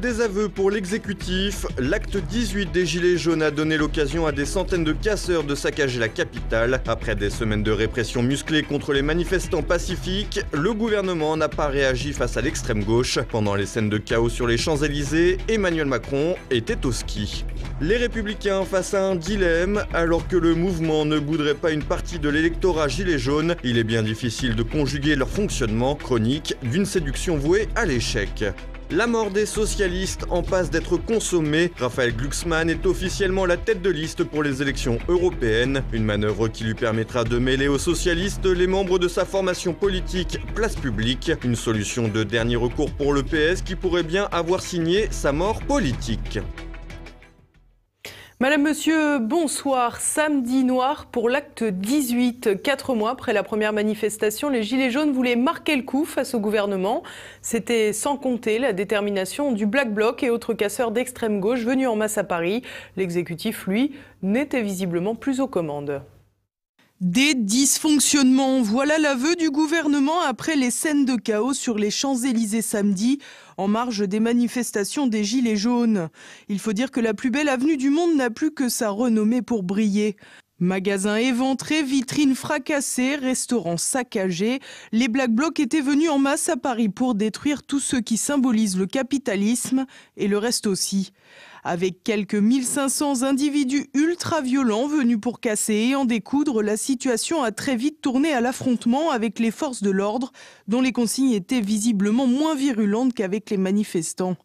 Des aveux pour l'exécutif, l'acte 18 des Gilets jaunes a donné l'occasion à des centaines de casseurs de saccager la capitale. Après des semaines de répression musclée contre les manifestants pacifiques, le gouvernement n'a pas réagi face à l'extrême gauche. Pendant les scènes de chaos sur les Champs-Élysées, Emmanuel Macron était au ski. Les républicains face à un dilemme, alors que le mouvement ne bouderait pas une partie de l'électorat gilet jaune, il est bien difficile de conjuguer leur fonctionnement chronique d'une séduction vouée à l'échec. La mort des socialistes en passe d'être consommée. Raphaël Glucksmann est officiellement la tête de liste pour les élections européennes. Une manœuvre qui lui permettra de mêler aux socialistes les membres de sa formation politique Place Publique. Une solution de dernier recours pour le PS qui pourrait bien avoir signé sa mort politique. Madame, Monsieur, bonsoir. Samedi noir pour l'acte 18. Quatre mois après la première manifestation, les Gilets jaunes voulaient marquer le coup face au gouvernement. C'était sans compter la détermination du Black Bloc et autres casseurs d'extrême gauche venus en masse à Paris. L'exécutif, lui, n'était visiblement plus aux commandes. Des dysfonctionnements, voilà l'aveu du gouvernement après les scènes de chaos sur les Champs-Élysées samedi, en marge des manifestations des Gilets jaunes. Il faut dire que la plus belle avenue du monde n'a plus que sa renommée pour briller. Magasins éventrés, vitrines fracassées, restaurants saccagés, les Black Blocs étaient venus en masse à Paris pour détruire tout ce qui symbolise le capitalisme et le reste aussi avec quelques 1500 individus ultra-violents venus pour casser et en découdre. La situation a très vite tourné à l'affrontement avec les forces de l'ordre, dont les consignes étaient visiblement moins virulentes qu'avec les manifestants.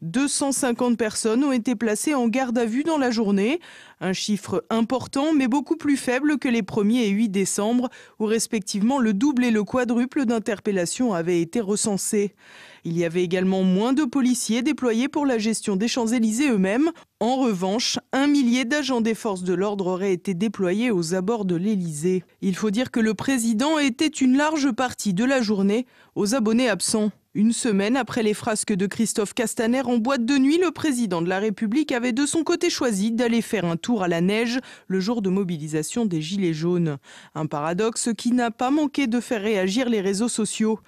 250 personnes ont été placées en garde à vue dans la journée, un chiffre important mais beaucoup plus faible que les 1er et 8 décembre, où respectivement le double et le quadruple d'interpellations avaient été recensés. Il y avait également moins de policiers déployés pour la gestion des Champs-Élysées eux-mêmes. En revanche, un millier d'agents des forces de l'ordre auraient été déployés aux abords de l'Élysée. Il faut dire que le président était une large partie de la journée aux abonnés absents. Une semaine après les frasques de Christophe Castaner en boîte de nuit, le président de la République avait de son côté choisi d'aller faire un tour à la neige le jour de mobilisation des Gilets jaunes. Un paradoxe qui n'a pas manqué de faire réagir les réseaux sociaux.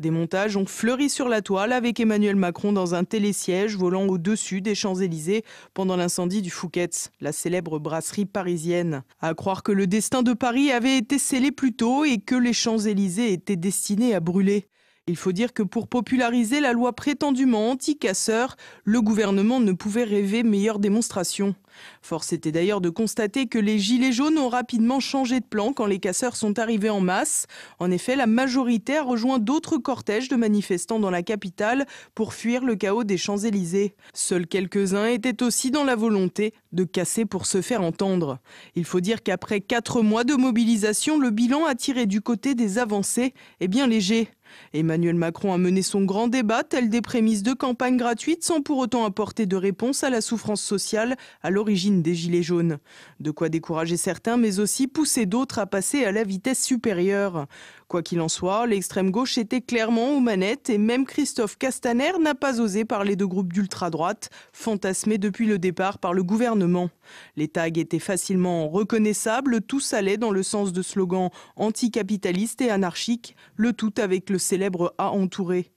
Des montages ont fleuri sur la toile avec Emmanuel Macron dans un télésiège volant au-dessus des Champs-Élysées pendant l'incendie du Fouquet's, la célèbre brasserie parisienne. À croire que le destin de Paris avait été scellé plus tôt et que les Champs-Élysées étaient destinés à brûler. Il faut dire que pour populariser la loi prétendument anti-casseur, le gouvernement ne pouvait rêver meilleure démonstration. Force était d'ailleurs de constater que les gilets jaunes ont rapidement changé de plan quand les casseurs sont arrivés en masse. En effet, la majorité a rejoint d'autres cortèges de manifestants dans la capitale pour fuir le chaos des Champs-Élysées. Seuls quelques-uns étaient aussi dans la volonté de casser pour se faire entendre. Il faut dire qu'après quatre mois de mobilisation, le bilan a tiré du côté des avancées est eh bien léger. Emmanuel Macron a mené son grand débat, tel des prémices de campagne gratuite, sans pour autant apporter de réponse à la souffrance sociale à l'origine des Gilets jaunes. De quoi décourager certains, mais aussi pousser d'autres à passer à la vitesse supérieure. Quoi qu'il en soit, l'extrême gauche était clairement aux manettes et même Christophe Castaner n'a pas osé parler de groupes d'ultra-droite, fantasmés depuis le départ par le gouvernement. Les tags étaient facilement reconnaissables, tous allaient dans le sens de slogans anticapitalistes et anarchiques, le tout avec le célèbre A entouré.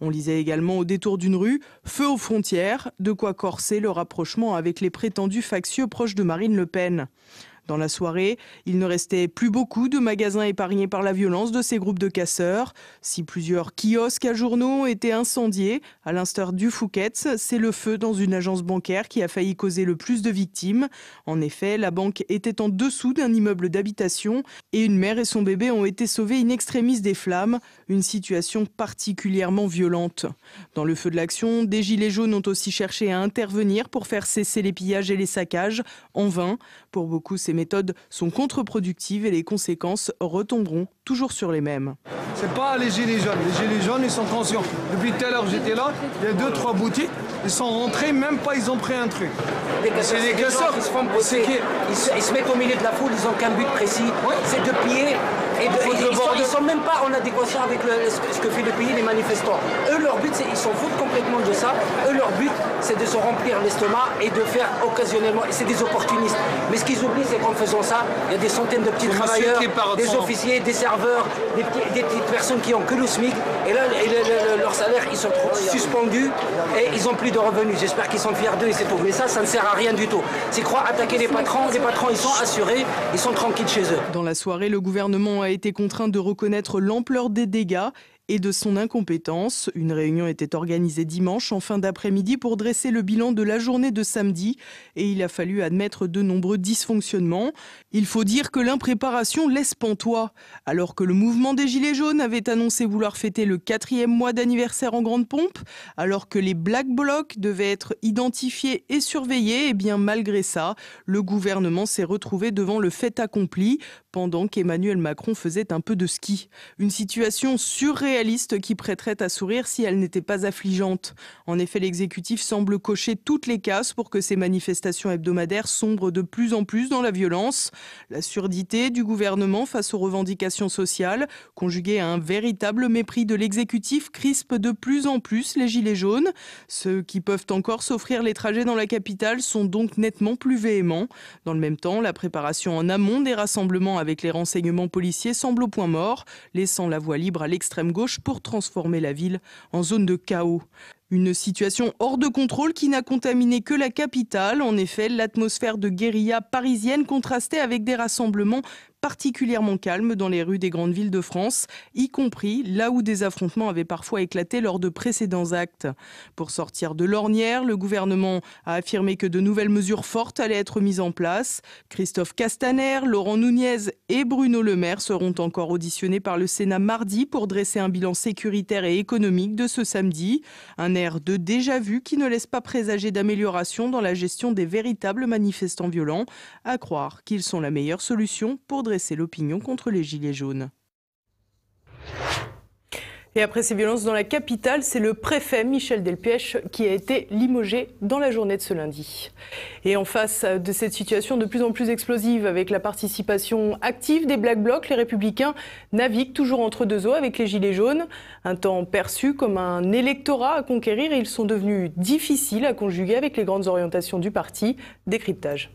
On lisait également au détour d'une rue Feu aux frontières, de quoi corser le rapprochement avec les prétendus factieux proches de Marine Le Pen. Dans la soirée, il ne restait plus beaucoup de magasins épargnés par la violence de ces groupes de casseurs. Si plusieurs kiosques à journaux ont été incendiés, à l'instar du Fouquet's, c'est le feu dans une agence bancaire qui a failli causer le plus de victimes. En effet, la banque était en dessous d'un immeuble d'habitation et une mère et son bébé ont été sauvés in extremis des flammes, une situation particulièrement violente. Dans le feu de l'action, des gilets jaunes ont aussi cherché à intervenir pour faire cesser les pillages et les saccages, en vain. Pour beaucoup, ces méthodes sont contre-productives et les conséquences retomberont toujours sur les mêmes. C'est pas les gilets jaunes. Les gilets jaunes, ils sont conscients. Depuis telle heure j'étais là, il y a deux, trois boutiques, ils sont rentrés, même pas, ils ont pris un truc. C'est des casseurs. Ils se font bosser. Ils se, mettent au milieu de la foule, ils n'ont qu'un but précis, c'est de piller. Et, de, ils, sont, ils sont même pas en adéquation avec ce que fait le pays, les manifestants. Eux, leur but, c'est ils s'en foutent complètement de ça. Eux, leur but, c'est de se remplir l'estomac et de faire occasionnellement. C'est des opportunistes. Mais ce qu'ils oublient, c'est en faisant ça, il y a des centaines de petits travailleurs, des officiers, des serveurs, des, petites personnes qui ont que le SMIC. Et là, et leur salaire, ils sont suspendus et ils n'ont plus de revenus. J'espère qu'ils sont fiers d'eux et c'est tout. Mais ça, ça ne sert à rien du tout. C'est croire attaquer les patrons. Les patrons, ils sont assurés, ils sont tranquilles chez eux. Dans la soirée, le gouvernement a été contraint de reconnaître l'ampleur des dégâts et de son incompétence. Une réunion était organisée dimanche en fin d'après-midi pour dresser le bilan de la journée de samedi et il a fallu admettre de nombreux dysfonctionnements. Il faut dire que l'impréparation laisse pantois. Alors que le mouvement des Gilets jaunes avait annoncé vouloir fêter le quatrième mois d'anniversaire en grande pompe, alors que les Black Blocs devaient être identifiés et surveillés, et eh bien malgré ça, le gouvernement s'est retrouvé devant le fait accompli pendant qu'Emmanuel Macron faisait un peu de ski. Une situation surréaliste qui prêterait à sourire si elle n'était pas affligeante. En effet, l'exécutif semble cocher toutes les cases pour que ces manifestations hebdomadaires sombrent de plus en plus dans la violence. La surdité du gouvernement face aux revendications sociales, conjuguée à un véritable mépris de l'exécutif, crispe de plus en plus les gilets jaunes. Ceux qui peuvent encore s'offrir les trajets dans la capitale sont donc nettement plus véhéments. Dans le même temps, la préparation en amont des rassemblements avec les renseignements policiers semble au point mort, laissant la voie libre à l'extrême gauche pour transformer la ville en zone de chaos. Une situation hors de contrôle qui n'a contaminé que la capitale. En effet, l'atmosphère de guérilla parisienne contrastait avec des rassemblements particulièrement calme dans les rues des grandes villes de France, y compris là où des affrontements avaient parfois éclaté lors de précédents actes. Pour sortir de l'ornière, le gouvernement a affirmé que de nouvelles mesures fortes allaient être mises en place. Christophe Castaner, Laurent Nunez et Bruno Le Maire seront encore auditionnés par le Sénat mardi pour dresser un bilan sécuritaire et économique de ce samedi. Un air de déjà vu qui ne laisse pas présager d'amélioration dans la gestion des véritables manifestants violents. À croire qu'ils sont la meilleure solution pour dresser c'est l'opinion contre les Gilets jaunes. Et après ces violences dans la capitale, c'est le préfet Michel Delpech qui a été limogé dans la journée de ce lundi. Et en face de cette situation de plus en plus explosive avec la participation active des Black Blocs, les Républicains naviguent toujours entre deux eaux avec les Gilets jaunes. Un temps perçu comme un électorat à conquérir, et ils sont devenus difficiles à conjuguer avec les grandes orientations du parti. Décryptage.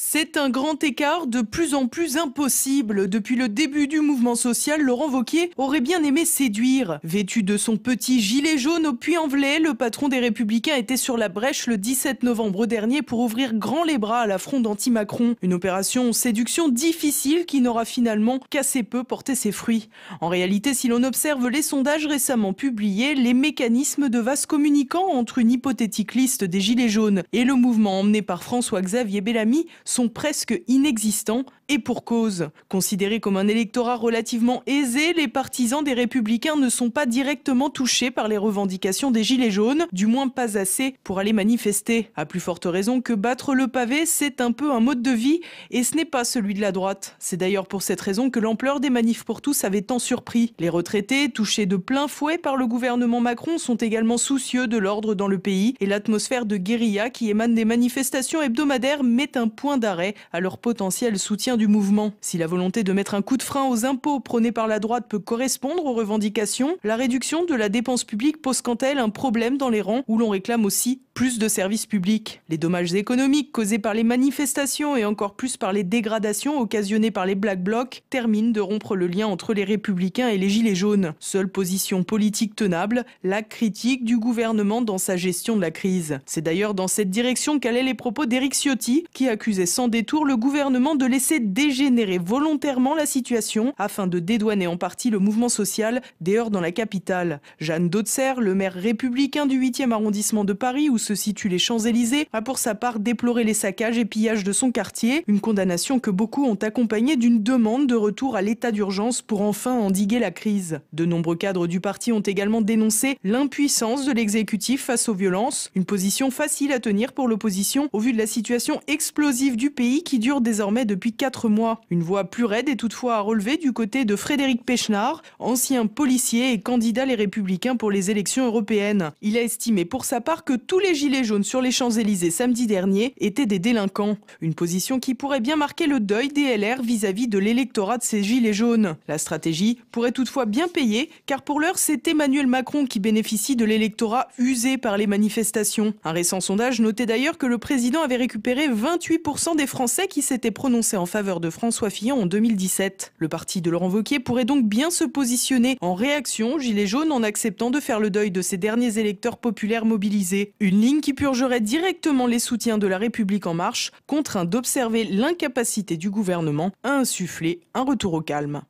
C'est un grand écart de plus en plus impossible. Depuis le début du mouvement social, Laurent Vauquier aurait bien aimé séduire. Vêtu de son petit gilet jaune au puits en le patron des Républicains était sur la brèche le 17 novembre dernier pour ouvrir grand les bras à la fronde anti-Macron. Une opération séduction difficile qui n'aura finalement qu'assez peu porté ses fruits. En réalité, si l'on observe les sondages récemment publiés, les mécanismes de vase communicant entre une hypothétique liste des gilets jaunes et le mouvement emmené par François-Xavier Bellamy sont presque inexistants et pour cause, considérés comme un électorat relativement aisé, les partisans des républicains ne sont pas directement touchés par les revendications des Gilets jaunes, du moins pas assez pour aller manifester. À plus forte raison que battre le pavé, c'est un peu un mode de vie et ce n'est pas celui de la droite. C'est d'ailleurs pour cette raison que l'ampleur des manifs pour tous avait tant surpris. Les retraités, touchés de plein fouet par le gouvernement Macron, sont également soucieux de l'ordre dans le pays et l'atmosphère de guérilla qui émane des manifestations hebdomadaires met un point d'arrêt à leur potentiel soutien du mouvement. Si la volonté de mettre un coup de frein aux impôts prônés par la droite peut correspondre aux revendications, la réduction de la dépense publique pose quant à elle un problème dans les rangs où l'on réclame aussi plus de services publics. Les dommages économiques causés par les manifestations et encore plus par les dégradations occasionnées par les Black Blocs terminent de rompre le lien entre les républicains et les Gilets jaunes. Seule position politique tenable, la critique du gouvernement dans sa gestion de la crise. C'est d'ailleurs dans cette direction qu'allaient les propos d'Éric Ciotti, qui accusait sans détour le gouvernement de laisser dégénérer volontairement la situation afin de dédouaner en partie le mouvement social des dans la capitale. Jeanne Dautzer, le maire républicain du 8e arrondissement de Paris où se situent les Champs-Élysées, a pour sa part déploré les saccages et pillages de son quartier, une condamnation que beaucoup ont accompagnée d'une demande de retour à l'état d'urgence pour enfin endiguer la crise. De nombreux cadres du parti ont également dénoncé l'impuissance de l'exécutif face aux violences, une position facile à tenir pour l'opposition au vu de la situation explosive du pays qui dure désormais depuis 4 mois. Une voix plus raide est toutefois à relever du côté de Frédéric Pechnard, ancien policier et candidat Les Républicains pour les élections européennes. Il a estimé pour sa part que tous les gilets jaunes sur les Champs-Élysées samedi dernier étaient des délinquants. Une position qui pourrait bien marquer le deuil des LR vis-à-vis -vis de l'électorat de ces gilets jaunes. La stratégie pourrait toutefois bien payer, car pour l'heure, c'est Emmanuel Macron qui bénéficie de l'électorat usé par les manifestations. Un récent sondage notait d'ailleurs que le président avait récupéré 28% des Français qui s'étaient prononcés en faveur de François Fillon en 2017. Le parti de Laurent Wauquiez pourrait donc bien se positionner en réaction Gilets jaunes en acceptant de faire le deuil de ces derniers électeurs populaires mobilisés. Une ligne qui purgerait directement les soutiens de la République en marche, contraint d'observer l'incapacité du gouvernement à insuffler un retour au calme.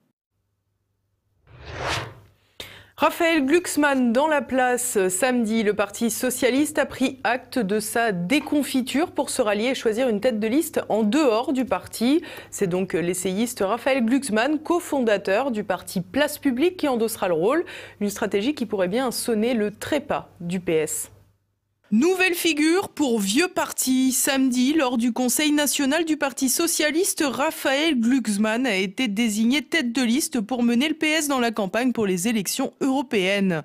Raphaël Glucksmann dans la place. Euh, samedi, le Parti socialiste a pris acte de sa déconfiture pour se rallier et choisir une tête de liste en dehors du parti. C'est donc l'essayiste Raphaël Glucksmann, cofondateur du parti Place Publique, qui endossera le rôle. Une stratégie qui pourrait bien sonner le trépas du PS. Nouvelle figure pour Vieux Parti. Samedi, lors du Conseil national du Parti socialiste, Raphaël Glucksmann a été désigné tête de liste pour mener le PS dans la campagne pour les élections européennes.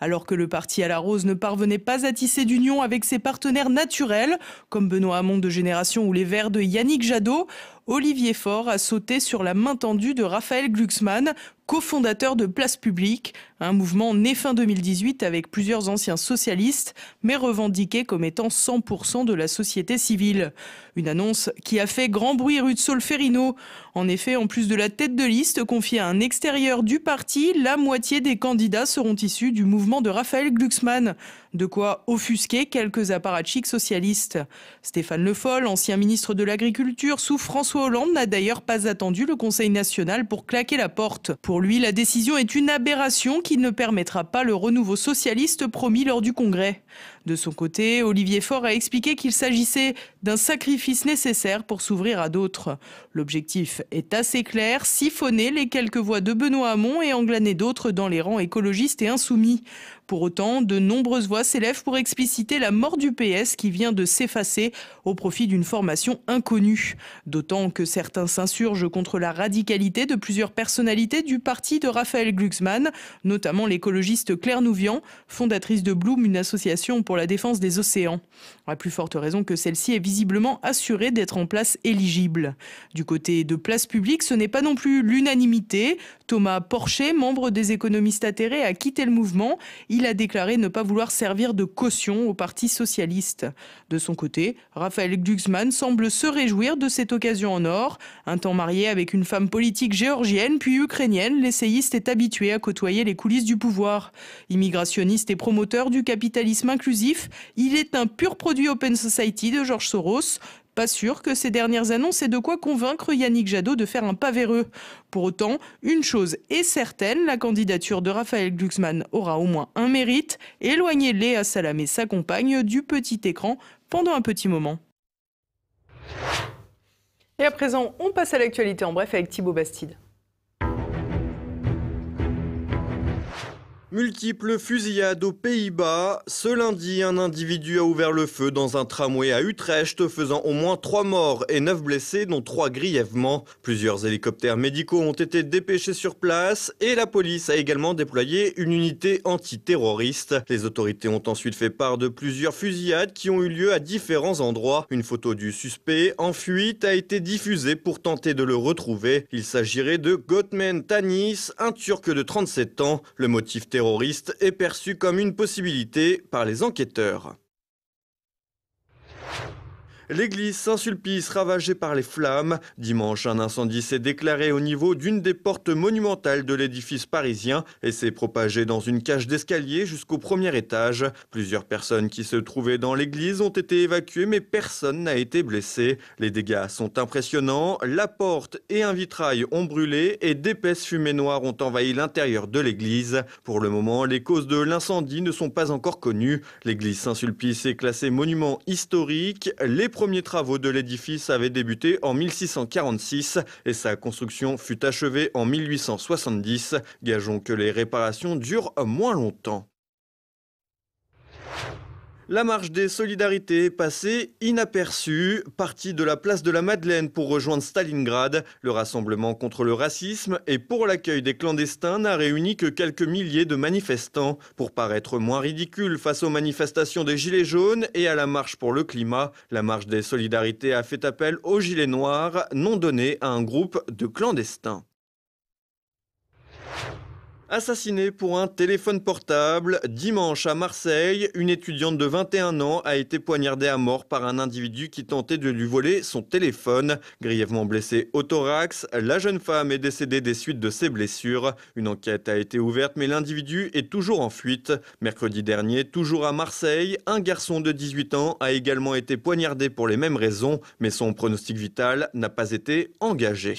Alors que le parti à la rose ne parvenait pas à tisser d'union avec ses partenaires naturels, comme Benoît Hamon de Génération ou les Verts de Yannick Jadot, Olivier Faure a sauté sur la main tendue de Raphaël Glucksmann, cofondateur de Place Publique, un mouvement né fin 2018 avec plusieurs anciens socialistes, mais revendiqué comme étant 100% de la société civile. Une annonce qui a fait grand bruit rue de Solferino. En effet, en plus de la tête de liste confiée à un extérieur du parti, la moitié des candidats seront issus du mouvement de Raphaël Glucksmann. De quoi offusquer quelques apparatchiks socialistes. Stéphane Le Foll, ancien ministre de l'Agriculture, sous François Hollande n'a d'ailleurs pas attendu le Conseil national pour claquer la porte. Pour lui, la décision est une aberration qui ne permettra pas le renouveau socialiste promis lors du Congrès. De son côté, Olivier Faure a expliqué qu'il s'agissait d'un sacrifice nécessaire pour s'ouvrir à d'autres. L'objectif est assez clair, siphonner les quelques voix de Benoît Hamon et englaner d'autres dans les rangs écologistes et insoumis. Pour autant, de nombreuses voix s'élèvent pour expliciter la mort du PS qui vient de s'effacer au profit d'une formation inconnue. D'autant que certains s'insurgent contre la radicalité de plusieurs personnalités du parti de Raphaël Glucksmann, notamment l'écologiste Claire Nouvian, fondatrice de Bloom, une association pour la défense des océans. La plus forte raison que celle-ci est visiblement assurée d'être en place éligible. Du côté de place publique, ce n'est pas non plus l'unanimité. Thomas Porcher, membre des économistes atterrés, a quitté le mouvement il a déclaré ne pas vouloir servir de caution au Parti socialiste. De son côté, Raphaël Glucksmann semble se réjouir de cette occasion en or. Un temps marié avec une femme politique géorgienne puis ukrainienne, l'essayiste est habitué à côtoyer les coulisses du pouvoir. Immigrationniste et promoteur du capitalisme inclusif, il est un pur produit Open Society de George Soros, pas sûr que ces dernières annonces aient de quoi convaincre Yannick Jadot de faire un pas vers Pour autant, une chose est certaine, la candidature de Raphaël Glucksmann aura au moins un mérite, éloigner Léa Salamé, sa compagne, du petit écran pendant un petit moment. Et à présent, on passe à l'actualité en bref avec Thibaut Bastide. Multiples fusillades aux Pays-Bas. Ce lundi, un individu a ouvert le feu dans un tramway à Utrecht, faisant au moins trois morts et neuf blessés, dont trois grièvement. Plusieurs hélicoptères médicaux ont été dépêchés sur place et la police a également déployé une unité antiterroriste. Les autorités ont ensuite fait part de plusieurs fusillades qui ont eu lieu à différents endroits. Une photo du suspect en fuite a été diffusée pour tenter de le retrouver. Il s'agirait de Gotmen Tanis, un Turc de 37 ans. Le motif terroriste est perçu comme une possibilité par les enquêteurs. L'église Saint-Sulpice ravagée par les flammes. Dimanche, un incendie s'est déclaré au niveau d'une des portes monumentales de l'édifice parisien et s'est propagé dans une cage d'escalier jusqu'au premier étage. Plusieurs personnes qui se trouvaient dans l'église ont été évacuées mais personne n'a été blessé. Les dégâts sont impressionnants. La porte et un vitrail ont brûlé et d'épaisses fumées noires ont envahi l'intérieur de l'église. Pour le moment, les causes de l'incendie ne sont pas encore connues. L'église Saint-Sulpice est classée monument historique. Les premiers travaux de l'édifice avaient débuté en 1646 et sa construction fut achevée en 1870. Gageons que les réparations durent moins longtemps. La marche des solidarités est passée inaperçue, partie de la place de la Madeleine pour rejoindre Stalingrad. Le rassemblement contre le racisme et pour l'accueil des clandestins n'a réuni que quelques milliers de manifestants. Pour paraître moins ridicule face aux manifestations des Gilets jaunes et à la marche pour le climat, la marche des solidarités a fait appel aux Gilets noirs, non donnés à un groupe de clandestins. Assassiné pour un téléphone portable, dimanche à Marseille, une étudiante de 21 ans a été poignardée à mort par un individu qui tentait de lui voler son téléphone. Grièvement blessée au thorax, la jeune femme est décédée des suites de ses blessures. Une enquête a été ouverte mais l'individu est toujours en fuite. Mercredi dernier, toujours à Marseille, un garçon de 18 ans a également été poignardé pour les mêmes raisons, mais son pronostic vital n'a pas été engagé.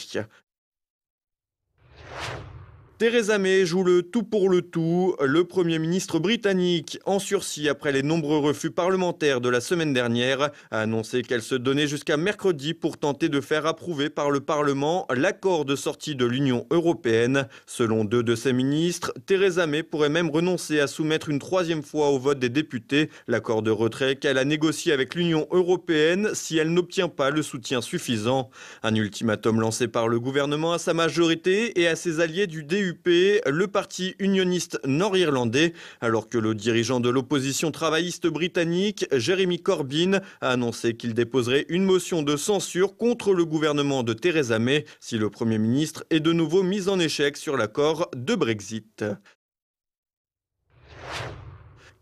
Theresa May joue le tout pour le tout. Le Premier ministre britannique, en sursis après les nombreux refus parlementaires de la semaine dernière, a annoncé qu'elle se donnait jusqu'à mercredi pour tenter de faire approuver par le Parlement l'accord de sortie de l'Union européenne. Selon deux de ses ministres, Theresa May pourrait même renoncer à soumettre une troisième fois au vote des députés l'accord de retrait qu'elle a négocié avec l'Union européenne si elle n'obtient pas le soutien suffisant. Un ultimatum lancé par le gouvernement à sa majorité et à ses alliés du DU le parti unioniste nord-irlandais, alors que le dirigeant de l'opposition travailliste britannique, Jeremy Corbyn, a annoncé qu'il déposerait une motion de censure contre le gouvernement de Theresa May si le Premier ministre est de nouveau mis en échec sur l'accord de Brexit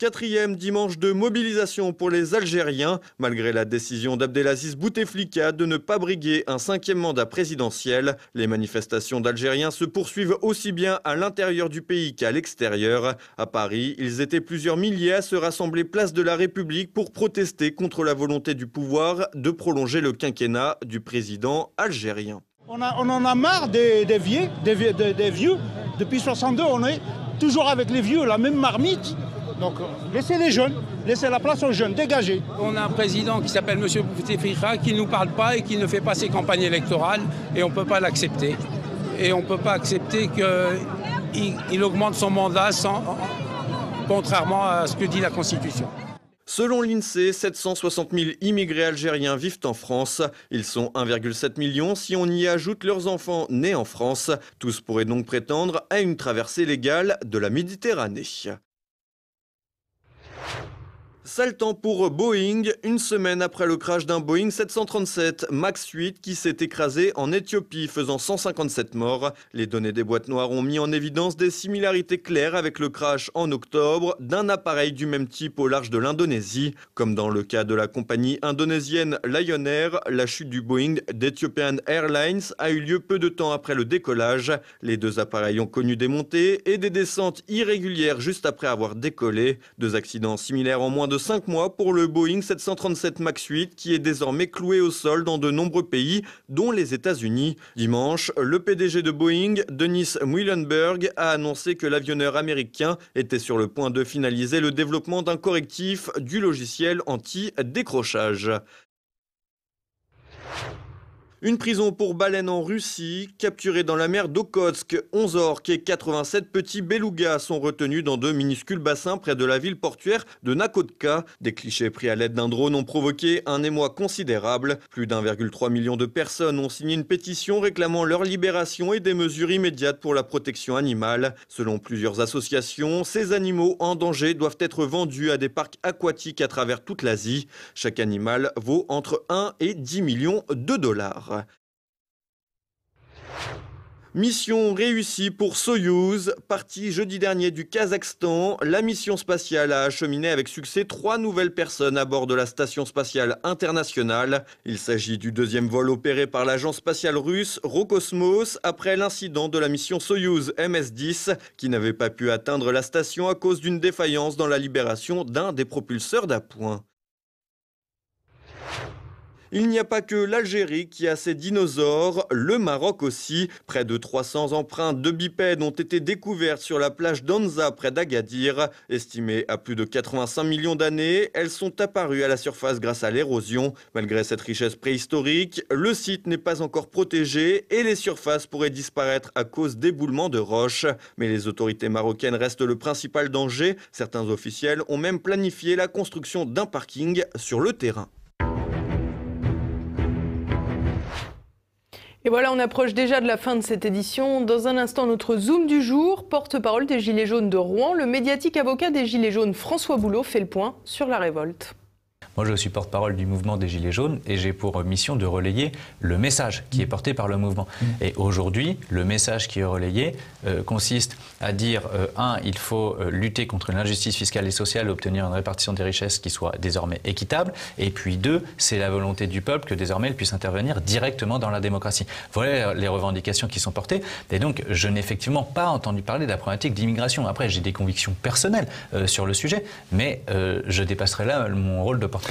quatrième dimanche de mobilisation pour les Algériens, malgré la décision d'Abdelaziz Bouteflika de ne pas briguer un cinquième mandat présidentiel. Les manifestations d'Algériens se poursuivent aussi bien à l'intérieur du pays qu'à l'extérieur. À Paris, ils étaient plusieurs milliers à se rassembler place de la République pour protester contre la volonté du pouvoir de prolonger le quinquennat du président algérien. On, en a marre des, des, vieux, des, vieux. Depuis 62, on est toujours avec les vieux, la même marmite. Donc laissez les jeunes, laissez la place aux jeunes, dégagez. On a un président qui s'appelle M. Bouteflika qui ne nous parle pas et qui ne fait pas ses campagnes électorales et on ne peut pas l'accepter. Et on ne peut pas accepter qu'il augmente son mandat sans, contrairement à ce que dit la Constitution. Selon l'INSEE, 760 000 immigrés algériens vivent en France. Ils sont 1,7 million si on y ajoute leurs enfants nés en France. Tous pourraient donc prétendre à une traversée légale de la Méditerranée. Sale temps pour Boeing, une semaine après le crash d'un Boeing 737 MAX 8 qui s'est écrasé en Éthiopie faisant 157 morts. Les données des boîtes noires ont mis en évidence des similarités claires avec le crash en octobre d'un appareil du même type au large de l'Indonésie. Comme dans le cas de la compagnie indonésienne Lion Air, la chute du Boeing d'Ethiopian Airlines a eu lieu peu de temps après le décollage. Les deux appareils ont connu des montées et des descentes irrégulières juste après avoir décollé. Deux accidents similaires en moins de de 5 mois pour le Boeing 737 MAX 8 qui est désormais cloué au sol dans de nombreux pays, dont les États-Unis. Dimanche, le PDG de Boeing, Dennis Muilenberg, a annoncé que l'avionneur américain était sur le point de finaliser le développement d'un correctif du logiciel anti-décrochage. Une prison pour baleines en Russie, capturée dans la mer d'Okhotsk, 11 orques et 87 petits belugas sont retenus dans deux minuscules bassins près de la ville portuaire de Nakotka. Des clichés pris à l'aide d'un drone ont provoqué un émoi considérable. Plus d'1,3 million de personnes ont signé une pétition réclamant leur libération et des mesures immédiates pour la protection animale. Selon plusieurs associations, ces animaux en danger doivent être vendus à des parcs aquatiques à travers toute l'Asie. Chaque animal vaut entre 1 et 10 millions de dollars. Mission réussie pour Soyuz, partie jeudi dernier du Kazakhstan. La mission spatiale a acheminé avec succès trois nouvelles personnes à bord de la station spatiale internationale. Il s'agit du deuxième vol opéré par l'agence spatiale russe Rokosmos après l'incident de la mission Soyuz MS-10 qui n'avait pas pu atteindre la station à cause d'une défaillance dans la libération d'un des propulseurs d'appoint. Il n'y a pas que l'Algérie qui a ses dinosaures, le Maroc aussi. Près de 300 empreintes de bipèdes ont été découvertes sur la plage d'Anza près d'Agadir. Estimées à plus de 85 millions d'années, elles sont apparues à la surface grâce à l'érosion. Malgré cette richesse préhistorique, le site n'est pas encore protégé et les surfaces pourraient disparaître à cause d'éboulements de roches. Mais les autorités marocaines restent le principal danger. Certains officiels ont même planifié la construction d'un parking sur le terrain. Et voilà, on approche déjà de la fin de cette édition. Dans un instant, notre Zoom du jour, porte-parole des Gilets jaunes de Rouen, le médiatique avocat des Gilets jaunes François Boulot fait le point sur la révolte. Moi, je suis porte-parole du mouvement des Gilets jaunes et j'ai pour mission de relayer le message qui est porté par le mouvement. Et aujourd'hui, le message qui est relayé euh, consiste à dire, euh, un, il faut euh, lutter contre l'injustice fiscale et sociale, obtenir une répartition des richesses qui soit désormais équitable, et puis deux, c'est la volonté du peuple que désormais elle puisse intervenir directement dans la démocratie. Voilà les revendications qui sont portées. Et donc, je n'ai effectivement pas entendu parler de la problématique d'immigration. Après, j'ai des convictions personnelles sur le sujet, mais je dépasserai là mon rôle de porte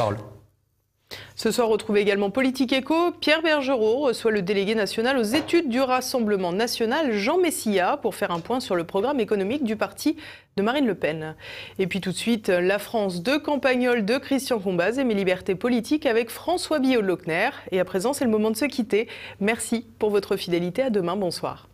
ce soir, retrouve également Politique Éco. Pierre Bergerot reçoit le délégué national aux études du Rassemblement national, Jean Messia, pour faire un point sur le programme économique du parti de Marine Le Pen. Et puis tout de suite, la France de Campagnol de Christian Combaz et mes libertés politiques avec François Billot-Lochner. Et à présent, c'est le moment de se quitter. Merci pour votre fidélité. À demain. Bonsoir.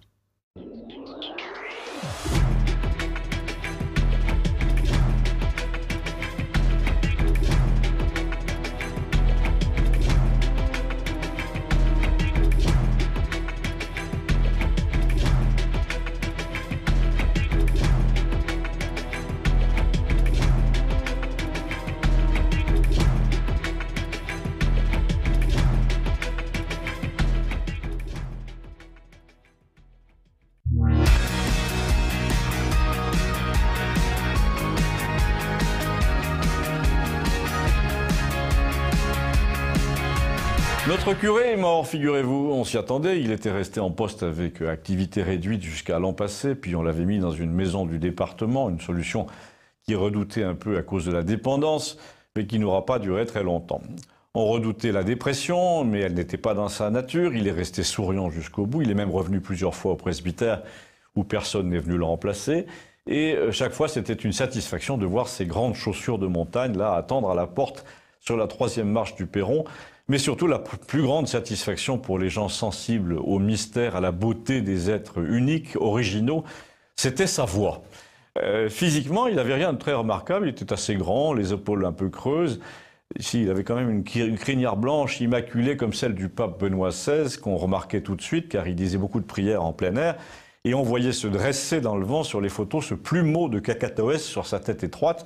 curé est mort, figurez-vous. On s'y attendait. Il était resté en poste avec euh, activité réduite jusqu'à l'an passé. Puis on l'avait mis dans une maison du département, une solution qui redoutait un peu à cause de la dépendance, mais qui n'aura pas duré très longtemps. On redoutait la dépression, mais elle n'était pas dans sa nature. Il est resté souriant jusqu'au bout. Il est même revenu plusieurs fois au presbytère où personne n'est venu le remplacer. Et euh, chaque fois, c'était une satisfaction de voir ces grandes chaussures de montagne là attendre à la porte sur la troisième marche du perron mais surtout la plus grande satisfaction pour les gens sensibles au mystère, à la beauté des êtres uniques, originaux, c'était sa voix. Euh, physiquement, il n'avait rien de très remarquable, il était assez grand, les épaules un peu creuses. Ici, il avait quand même une, crinière blanche immaculée comme celle du pape Benoît XVI, qu'on remarquait tout de suite, car il disait beaucoup de prières en plein air. Et on voyait se dresser dans le vent sur les photos ce plumeau de cacatoès sur sa tête étroite.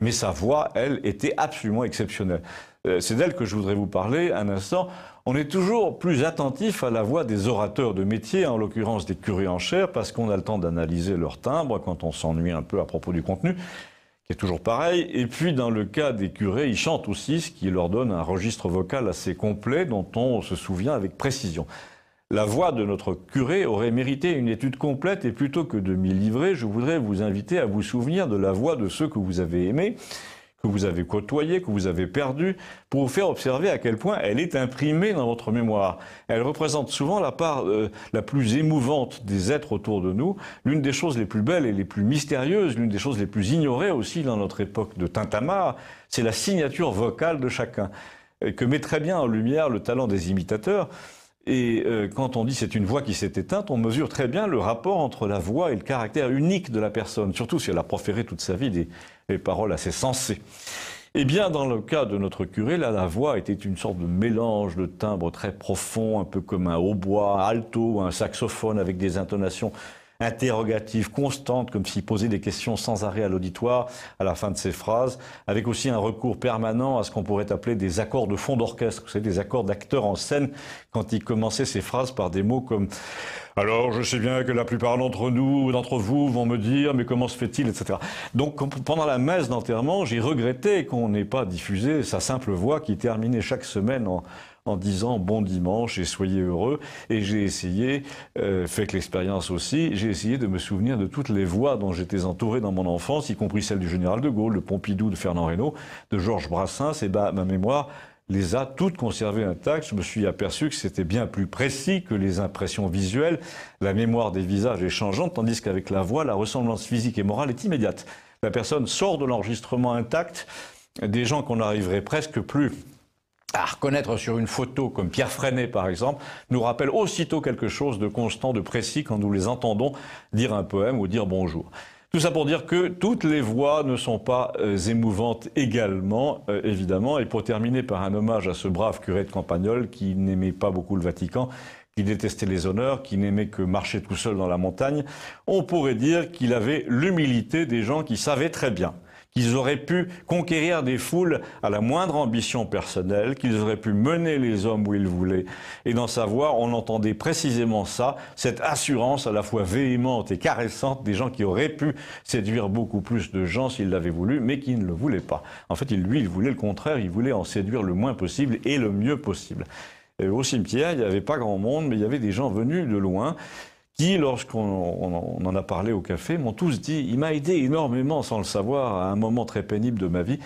Mais sa voix, elle, était absolument exceptionnelle. Euh, c'est d'elle que je voudrais vous parler un instant. On est toujours plus attentif à la voix des orateurs de métier, en l'occurrence des curés en chair, parce qu'on a le temps d'analyser leur timbre quand on s'ennuie un peu à propos du contenu, qui est toujours pareil. Et puis, dans le cas des curés, ils chantent aussi, ce qui leur donne un registre vocal assez complet dont on se souvient avec précision. La voix de notre curé aurait mérité une étude complète et plutôt que de m'y livrer, je voudrais vous inviter à vous souvenir de la voix de ceux que vous avez aimés que vous avez côtoyé, que vous avez perdu, pour vous faire observer à quel point elle est imprimée dans votre mémoire. Elle représente souvent la part euh, la plus émouvante des êtres autour de nous, l'une des choses les plus belles et les plus mystérieuses, l'une des choses les plus ignorées aussi dans notre époque de tintamarre, c'est la signature vocale de chacun, euh, que met très bien en lumière le talent des imitateurs. Et euh, quand on dit c'est une voix qui s'est éteinte, on mesure très bien le rapport entre la voix et le caractère unique de la personne, surtout si elle a proféré toute sa vie des, paroles assez sensées. Eh bien, dans le cas de notre curé, la voix était une sorte de mélange de timbre très profond, un peu comme un hautbois, un alto, un saxophone avec des intonations interrogative, constante, comme s'il posait des questions sans arrêt à l'auditoire à la fin de ses phrases, avec aussi un recours permanent à ce qu'on pourrait appeler des accords de fond d'orchestre, c'est des accords d'acteurs en scène, quand il commençait ses phrases par des mots comme alors, je sais bien que la plupart d'entre nous, d'entre vous, vont me dire, mais comment se fait-il, etc. Donc, pendant la messe d'enterrement, j'ai regretté qu'on n'ait pas diffusé sa simple voix qui terminait chaque semaine en, en disant bon dimanche et soyez heureux. Et j'ai essayé, euh, fait l'expérience aussi, j'ai essayé de me souvenir de toutes les voix dont j'étais entouré dans mon enfance, y compris celle du général de Gaulle, de Pompidou, de Fernand Reynaud, de Georges Brassens. Et bah, ma mémoire les a toutes conservées intactes. Je me suis aperçu que c'était bien plus précis que les impressions visuelles. La mémoire des visages est changeante, tandis qu'avec la voix, la ressemblance physique et morale est immédiate. La personne sort de l'enregistrement intact des gens qu'on n'arriverait presque plus à reconnaître sur une photo comme Pierre Freinet par exemple, nous rappelle aussitôt quelque chose de constant, de précis quand nous les entendons dire un poème ou dire bonjour. Tout ça pour dire que toutes les voix ne sont pas euh, émouvantes également, euh, évidemment. Et pour terminer par un hommage à ce brave curé de Campagnol qui n'aimait pas beaucoup le Vatican, qui détestait les honneurs, qui n'aimait que marcher tout seul dans la montagne, on pourrait dire qu'il avait l'humilité des gens qui savaient très bien qu'ils auraient pu conquérir des foules à la moindre ambition personnelle, qu'ils auraient pu mener les hommes où ils voulaient. Et dans sa Savoir, on entendait précisément ça, cette assurance à la fois véhémente et caressante des gens qui auraient pu séduire beaucoup plus de gens s'ils l'avaient voulu, mais qui ne le voulaient pas. En fait, lui, il voulait le contraire, il voulait en séduire le moins possible et le mieux possible. au cimetière, il n'y avait pas grand monde, mais il y avait des gens venus de loin qui, lorsqu'on en a parlé au café, m'ont tous dit il m'a aidé énormément, sans le savoir, à un moment très pénible de ma vie,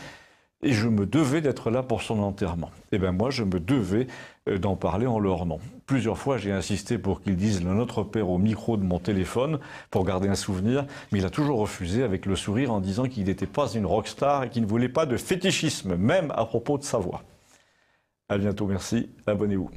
et je me devais d'être là pour son enterrement. Et eh bien moi, je me devais euh, d'en parler en leur nom. Plusieurs fois, j'ai insisté pour qu'ils disent le Notre Père au micro de mon téléphone pour garder un souvenir, mais il a toujours refusé avec le sourire en disant qu'il n'était pas une rockstar et qu'il ne voulait pas de fétichisme, même à propos de sa voix. À bientôt, merci, abonnez-vous.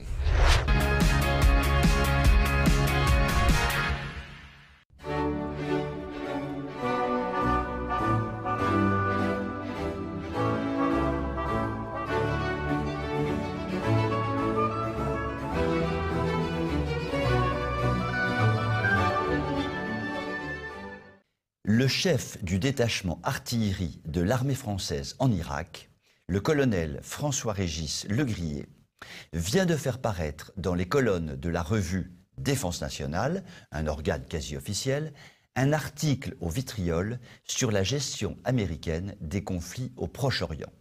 le chef du détachement artillerie de l'armée française en Irak, le colonel François-Régis Legrier, vient de faire paraître dans les colonnes de la revue Défense nationale, un organe quasi officiel, un article au vitriol sur la gestion américaine des conflits au Proche-Orient.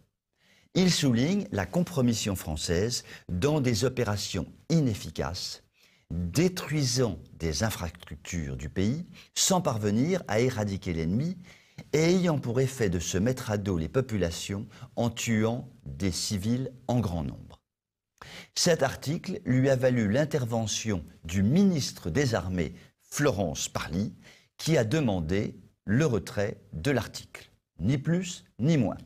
Il souligne la compromission française dans des opérations inefficaces détruisant des infrastructures du pays sans parvenir à éradiquer l'ennemi et ayant pour effet de se mettre à dos les populations en tuant des civils en grand nombre. Cet article lui a valu l'intervention du ministre des Armées, Florence Parly, qui a demandé le retrait de l'article, ni plus ni moins.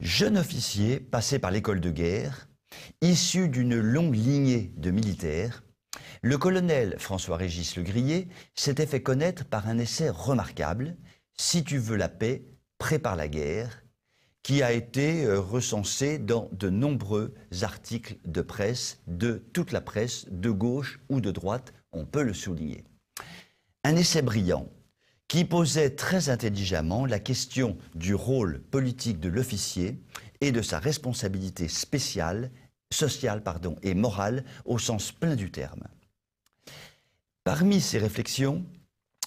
Jeune officier passé par l'école de guerre, Issu d'une longue lignée de militaires, le colonel François-Régis Le s'était fait connaître par un essai remarquable, Si tu veux la paix, prépare la guerre, qui a été euh, recensé dans de nombreux articles de presse, de toute la presse, de gauche ou de droite, on peut le souligner. Un essai brillant qui posait très intelligemment la question du rôle politique de l'officier et de sa responsabilité spéciale sociale pardon, et morale au sens plein du terme. Parmi ces réflexions,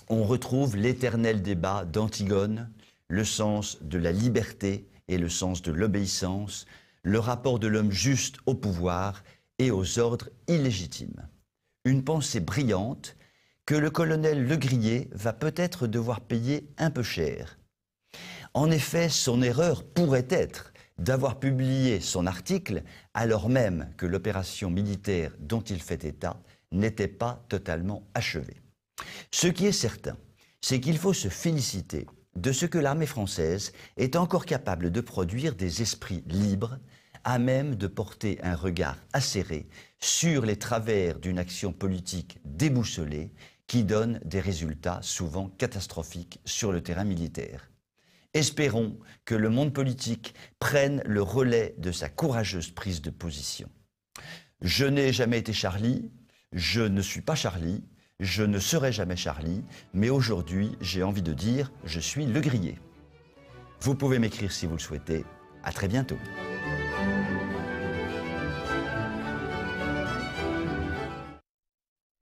on retrouve l'éternel débat d'Antigone, le sens de la liberté et le sens de l'obéissance, le rapport de l'homme juste au pouvoir et aux ordres illégitimes. Une pensée brillante que le colonel Legrier va peut-être devoir payer un peu cher. En effet, son erreur pourrait être d'avoir publié son article alors même que l'opération militaire dont il fait état n'était pas totalement achevée. Ce qui est certain, c'est qu'il faut se féliciter de ce que l'armée française est encore capable de produire des esprits libres, à même de porter un regard acéré sur les travers d'une action politique déboussolée qui donne des résultats souvent catastrophiques sur le terrain militaire. Espérons que le monde politique prenne le relais de sa courageuse prise de position. Je n'ai jamais été Charlie, je ne suis pas Charlie, je ne serai jamais Charlie, mais aujourd'hui j'ai envie de dire je suis le grillé. Vous pouvez m'écrire si vous le souhaitez. À très bientôt.